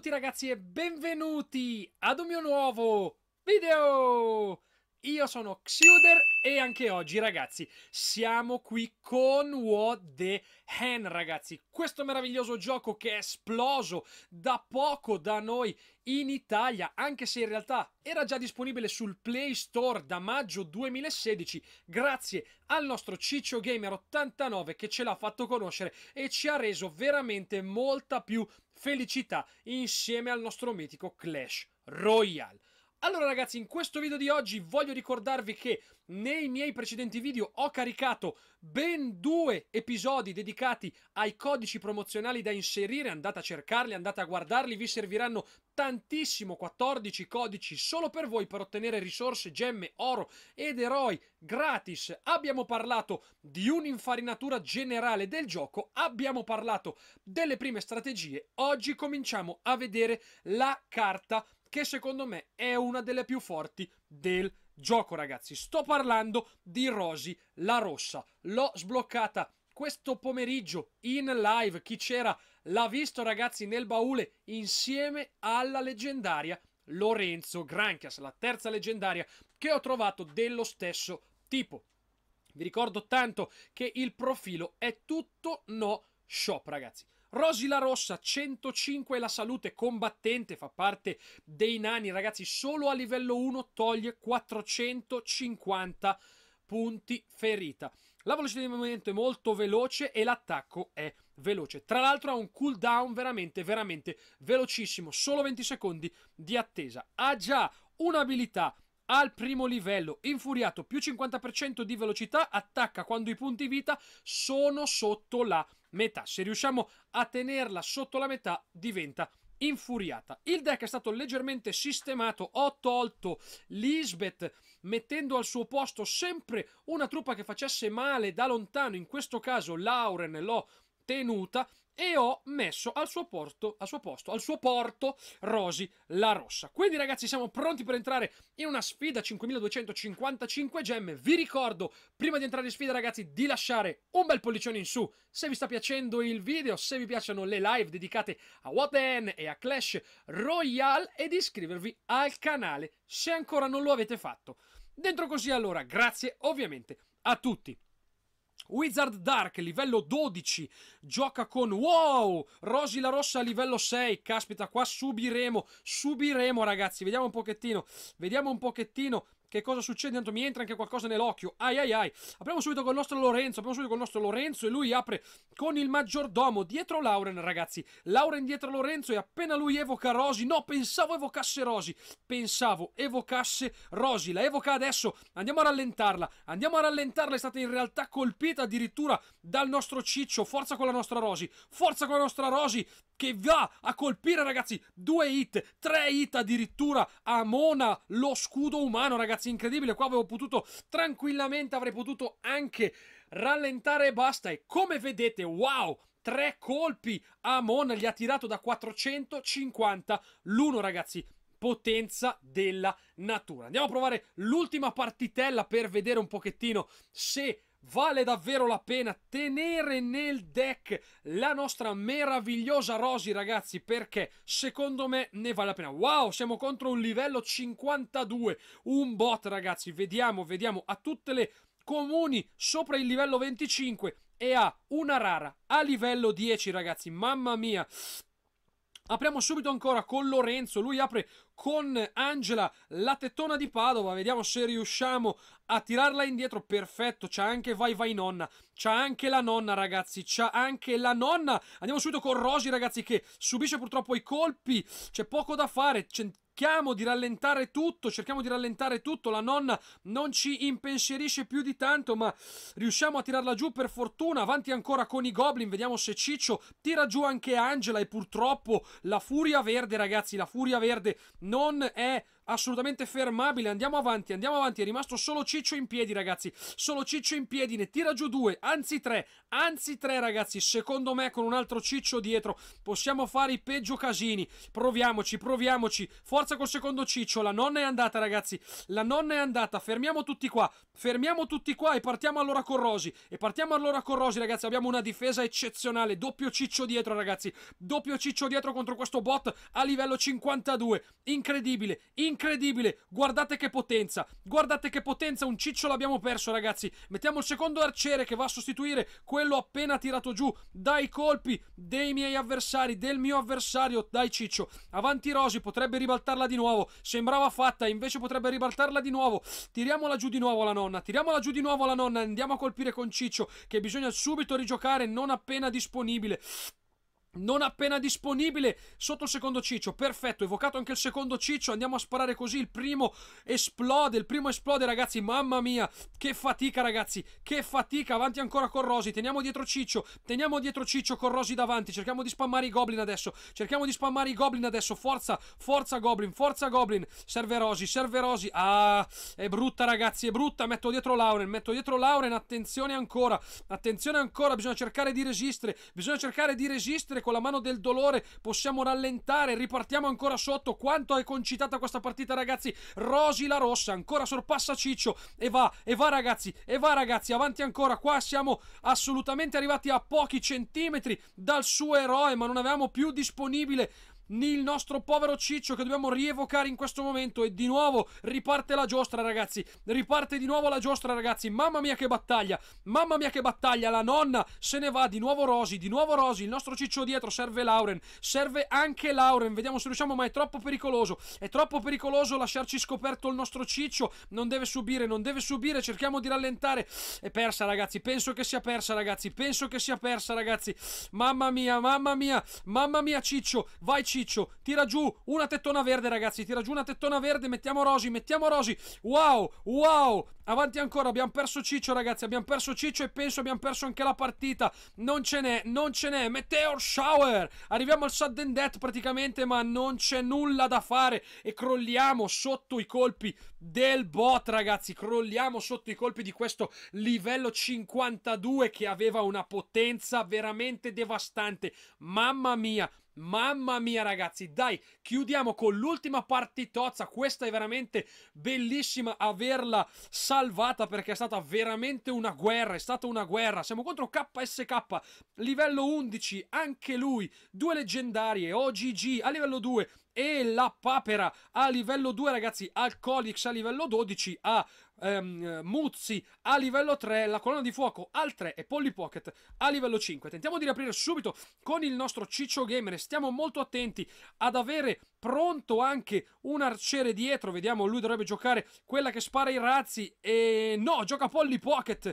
tutti ragazzi e benvenuti ad un mio nuovo video! Io sono Xuder e anche oggi ragazzi siamo qui con What the Hen ragazzi Questo meraviglioso gioco che è esploso da poco da noi in Italia Anche se in realtà era già disponibile sul Play Store da maggio 2016 Grazie al nostro Ciccio Gamer 89 che ce l'ha fatto conoscere E ci ha reso veramente molta più felicità insieme al nostro mitico Clash Royale allora ragazzi, in questo video di oggi voglio ricordarvi che nei miei precedenti video ho caricato ben due episodi dedicati ai codici promozionali da inserire, andate a cercarli, andate a guardarli, vi serviranno tantissimo, 14 codici solo per voi per ottenere risorse, gemme, oro ed eroi gratis. Abbiamo parlato di un'infarinatura generale del gioco, abbiamo parlato delle prime strategie, oggi cominciamo a vedere la carta che secondo me è una delle più forti del gioco, ragazzi. Sto parlando di Rosy la rossa. L'ho sbloccata questo pomeriggio in live. Chi c'era l'ha visto, ragazzi, nel baule insieme alla leggendaria Lorenzo Granchias, la terza leggendaria che ho trovato dello stesso tipo. Vi ricordo tanto che il profilo è tutto no shop, ragazzi. Rosy La Rossa 105 la salute combattente fa parte dei nani ragazzi solo a livello 1 toglie 450 punti ferita. La velocità di movimento è molto veloce e l'attacco è veloce. Tra l'altro ha un cooldown veramente, veramente velocissimo. Solo 20 secondi di attesa. Ha già un'abilità al primo livello, infuriato più 50% di velocità, attacca quando i punti vita sono sotto la metà. Se riusciamo a tenerla sotto la metà diventa infuriata. Il deck è stato leggermente sistemato, ho tolto Lisbeth mettendo al suo posto sempre una truppa che facesse male da lontano, in questo caso Lauren l'ho tenuta e ho messo al suo, porto, al suo posto, al suo porto, Rosy la Rossa. Quindi ragazzi siamo pronti per entrare in una sfida 5255 gemme. Vi ricordo, prima di entrare in sfida ragazzi, di lasciare un bel pollicione in su se vi sta piacendo il video, se vi piacciono le live dedicate a Waten e a Clash Royale e di iscrivervi al canale se ancora non lo avete fatto. Dentro così allora, grazie ovviamente a tutti. Wizard Dark, livello 12, gioca con wow, Rosy la Rossa livello 6, caspita, qua subiremo, subiremo ragazzi, vediamo un pochettino, vediamo un pochettino, che cosa succede? Intanto mi entra anche qualcosa nell'occhio. Ai ai ai. Apriamo subito col nostro Lorenzo. Apriamo subito col nostro Lorenzo. E lui apre con il maggiordomo dietro Lauren, ragazzi. Lauren dietro Lorenzo. E appena lui evoca Rosy. No, pensavo evocasse Rosy. Pensavo evocasse Rosy. La evoca adesso. Andiamo a rallentarla. Andiamo a rallentarla. È stata in realtà colpita addirittura dal nostro Ciccio. Forza con la nostra Rosy. Forza con la nostra Rosy che va a colpire ragazzi due hit, tre hit addirittura a Mona, lo scudo umano ragazzi incredibile, qua avevo potuto tranquillamente, avrei potuto anche rallentare e basta e come vedete wow tre colpi a Mona, gli ha tirato da 450 l'uno ragazzi potenza della natura andiamo a provare l'ultima partitella per vedere un pochettino se Vale davvero la pena tenere nel deck la nostra meravigliosa Rosy, ragazzi, perché secondo me ne vale la pena. Wow, siamo contro un livello 52, un bot, ragazzi. Vediamo, vediamo, a tutte le comuni sopra il livello 25 e ha una rara a livello 10, ragazzi. Mamma mia, Apriamo subito ancora con Lorenzo, lui apre con Angela la tettona di Padova, vediamo se riusciamo a tirarla indietro, perfetto, c'ha anche Vai Vai Nonna, c'ha anche la nonna ragazzi, c'ha anche la nonna, andiamo subito con Rosy ragazzi che subisce purtroppo i colpi, c'è poco da fare, cerchiamo di rallentare tutto, cerchiamo di rallentare tutto, la nonna non ci impensierisce più di tanto, ma riusciamo a tirarla giù per fortuna, avanti ancora con i Goblin, vediamo se Ciccio tira giù anche Angela e purtroppo la Furia Verde, ragazzi, la Furia Verde non è assolutamente fermabile. Andiamo avanti, andiamo avanti. È rimasto solo Ciccio in piedi, ragazzi. Solo Ciccio in piedi, ne tira giù due, anzi tre, anzi tre, ragazzi. Secondo me, con un altro Ciccio dietro, possiamo fare i peggio casini. Proviamoci, proviamoci. Forza col secondo Ciccio. La nonna è andata, ragazzi. La nonna è andata. Fermiamo tutti qua. Fermiamo tutti qua e partiamo allora con Rosi. E partiamo allora con Rosi, ragazzi. Abbiamo una difesa eccezionale. Doppio Ciccio dietro, ragazzi. Doppio Ciccio dietro contro questo bot a livello 52. Incredibile, incredibile incredibile, guardate che potenza, guardate che potenza, un ciccio l'abbiamo perso ragazzi, mettiamo il secondo arciere che va a sostituire quello appena tirato giù dai colpi dei miei avversari, del mio avversario, dai ciccio, avanti Rosi, potrebbe ribaltarla di nuovo, sembrava fatta, invece potrebbe ribaltarla di nuovo, tiriamola giù di nuovo la nonna, tiriamola giù di nuovo la nonna, andiamo a colpire con ciccio che bisogna subito rigiocare non appena disponibile, non appena disponibile sotto il secondo ciccio, perfetto, evocato anche il secondo ciccio, andiamo a sparare così, il primo esplode, il primo esplode ragazzi, mamma mia, che fatica ragazzi, che fatica, avanti ancora con Rosi, teniamo dietro ciccio, teniamo dietro ciccio con Rosi davanti, cerchiamo di spammare i goblin adesso, cerchiamo di spammare i goblin adesso, forza, forza goblin, forza goblin, serve Rosi, serve Rosi, ah, è brutta ragazzi, è brutta, metto dietro Lauren, metto dietro Lauren, attenzione ancora, attenzione ancora, bisogna cercare di resistere, bisogna cercare di resistere con la mano del dolore possiamo rallentare, ripartiamo ancora sotto. Quanto è concitata questa partita, ragazzi? Rosi la rossa, ancora sorpassa Ciccio e va, e va, ragazzi, e va, ragazzi, avanti ancora. Qua siamo assolutamente arrivati a pochi centimetri dal suo eroe, ma non avevamo più disponibile il nostro povero Ciccio che dobbiamo rievocare in questo momento e di nuovo riparte la giostra ragazzi, riparte di nuovo la giostra ragazzi, mamma mia che battaglia, mamma mia che battaglia, la nonna se ne va, di nuovo Rosi, di nuovo Rosi, il nostro Ciccio dietro serve Lauren, serve anche Lauren, vediamo se riusciamo, ma è troppo pericoloso, è troppo pericoloso lasciarci scoperto il nostro Ciccio, non deve subire, non deve subire, cerchiamo di rallentare, è persa ragazzi, penso che sia persa ragazzi, penso che sia persa ragazzi, mamma mia, mamma mia, mamma mia Ciccio, vai Ciccio, Ciccio, tira giù una tettona verde ragazzi, tira giù una tettona verde, mettiamo Rosi, mettiamo Rosi, wow, wow, avanti ancora, abbiamo perso Ciccio ragazzi, abbiamo perso Ciccio e penso abbiamo perso anche la partita, non ce n'è, non ce n'è, Meteor Shower, arriviamo al sudden death praticamente ma non c'è nulla da fare e crolliamo sotto i colpi del bot ragazzi, crolliamo sotto i colpi di questo livello 52 che aveva una potenza veramente devastante, mamma mia, Mamma mia ragazzi, dai, chiudiamo con l'ultima partitozza, questa è veramente bellissima averla salvata perché è stata veramente una guerra, è stata una guerra, siamo contro KSK, livello 11, anche lui, due leggendarie, OGG a livello 2, e la papera a livello 2 ragazzi, Alcolix a livello 12, a ehm, Muzzi a livello 3, la colonna di fuoco al 3 e Polly Pocket a livello 5. Tentiamo di riaprire subito con il nostro Ciccio Gamer, stiamo molto attenti ad avere pronto anche un arciere dietro, vediamo lui dovrebbe giocare quella che spara i razzi e no, gioca Polly Pocket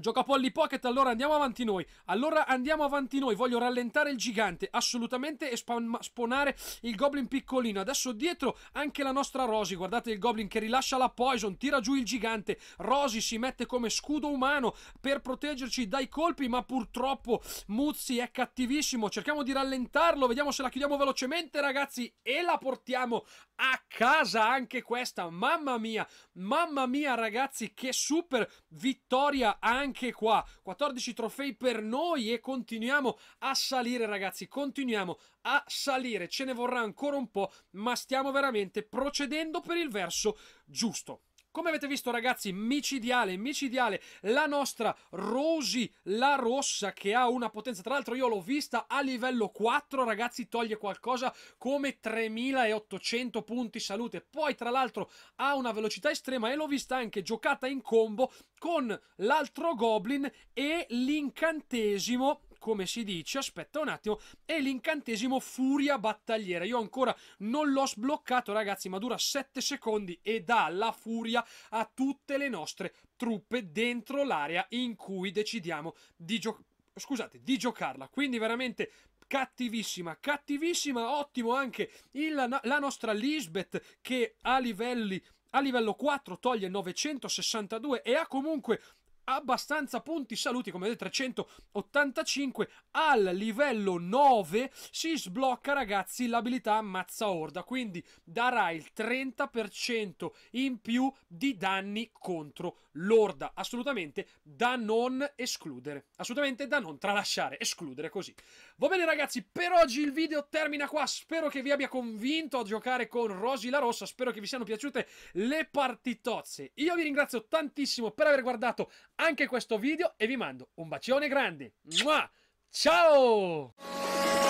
Gioca Polly Pocket, allora andiamo avanti noi. Allora andiamo avanti noi. Voglio rallentare il gigante assolutamente e spawnare il goblin piccolino. Adesso dietro anche la nostra Rosy. Guardate il goblin che rilascia la poison, tira giù il gigante. Rosy si mette come scudo umano per proteggerci dai colpi, ma purtroppo Muzzi è cattivissimo. Cerchiamo di rallentarlo, vediamo se la chiudiamo velocemente, ragazzi, e la portiamo a casa anche questa. Mamma mia, mamma mia, ragazzi, che super vittoria anche anche qua 14 trofei per noi e continuiamo a salire ragazzi, continuiamo a salire, ce ne vorrà ancora un po', ma stiamo veramente procedendo per il verso giusto. Come avete visto ragazzi, micidiale, micidiale, la nostra Rosy la rossa che ha una potenza, tra l'altro io l'ho vista a livello 4 ragazzi, toglie qualcosa come 3800 punti salute, poi tra l'altro ha una velocità estrema e l'ho vista anche giocata in combo con l'altro Goblin e l'incantesimo come si dice, aspetta un attimo, è l'incantesimo Furia Battagliera. Io ancora non l'ho sbloccato, ragazzi, ma dura 7 secondi e dà la furia a tutte le nostre truppe dentro l'area in cui decidiamo di giocare. Scusate, di giocarla. Quindi veramente cattivissima, cattivissima, ottimo anche il, la nostra Lisbeth che a livelli a livello 4 toglie 962 e ha comunque abbastanza punti saluti, come vedete 385 al livello 9 si sblocca ragazzi l'abilità mazza orda, quindi darà il 30% in più di danni contro l'orda, assolutamente da non escludere, assolutamente da non tralasciare, escludere così. Va bene ragazzi, per oggi il video termina qua, spero che vi abbia convinto a giocare con Rosy la Rossa, spero che vi siano piaciute le partitozze. Io vi ringrazio tantissimo per aver guardato anche questo video e vi mando un bacione grande. Mua! Ciao!